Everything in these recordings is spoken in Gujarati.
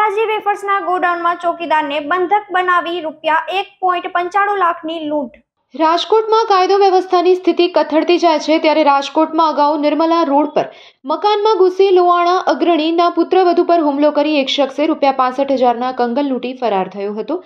બાલાજી વેફર્સના ગોડાઉનમાં ચોકીદારને બંધક બનાવી રૂપિયા એક પોઈન્ટ પંચાણું લાખની લૂંટ રાજકોટમાં કાયદો વ્યવસ્થાની સ્થિતિ કથળતી જાય છે ત્યારે રાજકોટમાં અગાઉ નિર્મલા રોડ પર મકાનમાં ઘૂસી લોવાણા અગ્રણીના પુત્રવધુ પર હુમલો કરી એક શખ્સે રૂપિયા પાસઠ હજારના કંગલ લૂંટી ફરાર થયો હતો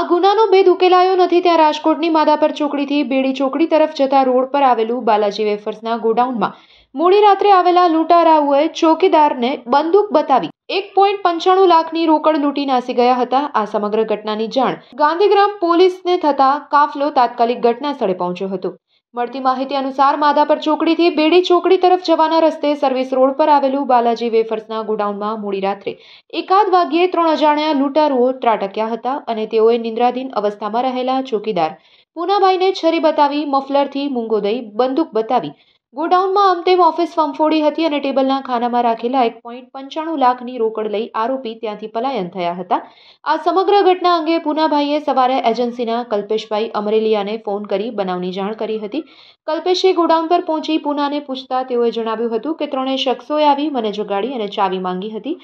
આ ગુનાનો ભેદ ઉકેલાયો નથી ત્યાં રાજકોટની માધાપર ચોકડીથી બેડી ચોકડી તરફ જતા રોડ પર આવેલું બાલાજી વેફર્સના ગોડાઉનમાં મોડી રાત્રે આવેલા લૂંટારાઓએ ચોકીદારને બંદૂક બતાવી એક પોઈન્ટ પંચાણું લાખની રોકડ લૂંટી નાસી ગયા હતા આ સમગ્ર ઘટનાની જાણ ગાંધીગ્રામ પોલીસને થતા કાફલો તાત્કાલિક ઘટના સ્થળે પહોંચ્યો હતો મળતી માહિતી અનુસાર માધાપર ચોકડીથી બેડી ચોકડી તરફ જવાના રસ્તે સર્વિસ રોડ પર આવેલું બાલાજી વેફર્સના ગોડાઉનમાં મોડી રાત્રે એકાદ વાગ્યે ત્રણ અજાણ્યા લૂંટારુઓ ત્રાટક્યા હતા અને તેઓએ નિંદ્રાધીન અવસ્થામાં રહેલા ચોકીદાર પૂનાબાઈને છરી બતાવી મફલરથી મૂંગો દઈ બંદૂક બતાવી ગોડાઉનમાં આમતેમ ઓફિસ ફંફોડી હતી અને ટેબલના ખાનામાં રાખેલા એક પોઈન્ટ પંચાણું લાખની રોકડ લઈ આરોપી ત્યાંથી પલાયન થયા હતા આ સમગ્ર ઘટના અંગે પૂનાભાઈએ સવારે એજન્સીના કલ્પેશભાઈ અમરેલિયાને ફોન કરી બનાવની જાણ કરી હતી કલ્પેશે ગોડાઉન પર પહોંચી પૂનાને પૂછતા તેઓએ જણાવ્યું હતું કે ત્રણેય શખ્સોએ આવી મને જગાડી અને ચાવી માંગી હતી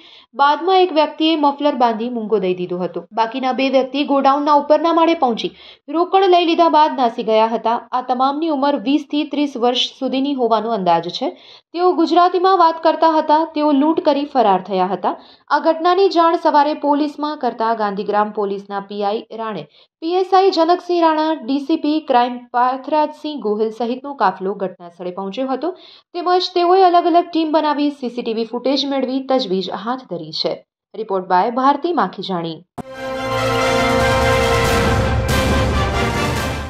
બાદમાં એક વ્યક્તિએ મફલર બાંધી મૂંગો દઈ દીધો હતો બાકીના બે વ્યક્તિ ગોડાઉનના ઉપરના માળે પહોંચી રોકડ લઈ લીધા બાદ નાસી ગયા હતા આ તમામની ઉંમર વીસથી ત્રીસ વર્ષ સુધીની હોવાનો અંદાજ છે તેઓ ગુજરાતીમાં વાત કરતા હતા તેઓ લૂંટ કરી ફરાર થયા હતા આ ઘટનાની જાણ સવારે પોલીસમાં કરતા ગાંધીગ્રામ પોલીસના PI Rane PSI Janaksinh Rana DCP crime Parthrajsinh Gohil સહિતનો કાફલો ઘટનાસ્થળે પહોંચ્યો હતો તેમજ તેઓએ અલગ અલગ ટીમ બનાવી સીસીટીવી ફૂટેજ મેળવી તજવીજ હાથ ધરી છે રિપોર્ટ બાય ભારતી માખીજાણી